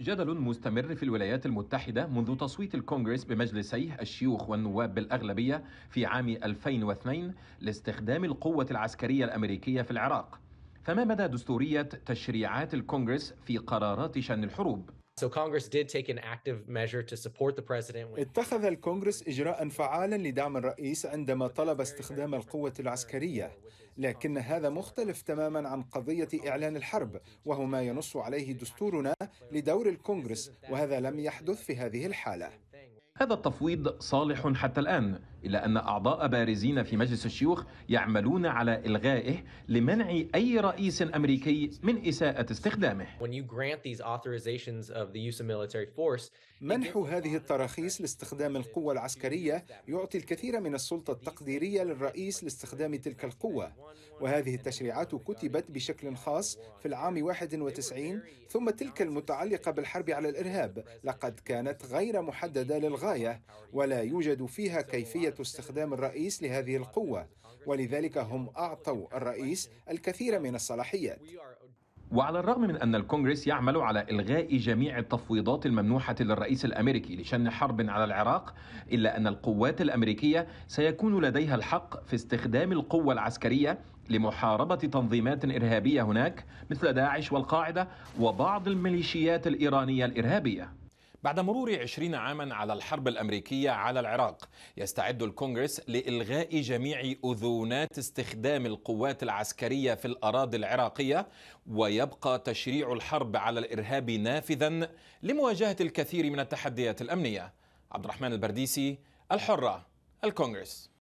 جدل مستمر في الولايات المتحدة منذ تصويت الكونغرس بمجلسيه الشيوخ والنواب بالأغلبية في عام 2002 لاستخدام القوة العسكرية الأمريكية في العراق فما مدى دستورية تشريعات الكونغرس في قرارات شأن الحروب؟ So Congress did take an active measure to support the president. اتخذ الكونغرس إجراء فعالا لدعم الرئيس عندما طلب استخدام القوة العسكرية لكن هذا مختلف تماما عن قضية إعلان الحرب وهو ما ينص عليه دستورنا لدور الكونغرس وهذا لم يحدث في هذه الحالة هذا التفويض صالح حتى الآن إلا أن أعضاء بارزين في مجلس الشيوخ يعملون على إلغائه لمنع أي رئيس أمريكي من إساءة استخدامه منح هذه التراخيص لاستخدام القوة العسكرية يعطي الكثير من السلطة التقديرية للرئيس لاستخدام تلك القوة وهذه التشريعات كتبت بشكل خاص في العام 91 ثم تلك المتعلقة بالحرب على الإرهاب لقد كانت غير محددة للغاية ولا يوجد فيها كيفية استخدام الرئيس لهذه القوة ولذلك هم أعطوا الرئيس الكثير من الصلاحيات وعلى الرغم من أن الكونغرس يعمل على إلغاء جميع التفويضات الممنوحة للرئيس الأمريكي لشن حرب على العراق إلا أن القوات الأمريكية سيكون لديها الحق في استخدام القوة العسكرية لمحاربة تنظيمات إرهابية هناك مثل داعش والقاعدة وبعض الميليشيات الإيرانية الإرهابية بعد مرور عشرين عاما على الحرب الأمريكية على العراق يستعد الكونغرس لإلغاء جميع أذونات استخدام القوات العسكرية في الأراضي العراقية ويبقى تشريع الحرب على الإرهاب نافذا لمواجهة الكثير من التحديات الأمنية عبد الرحمن البرديسي الحرة الكونغرس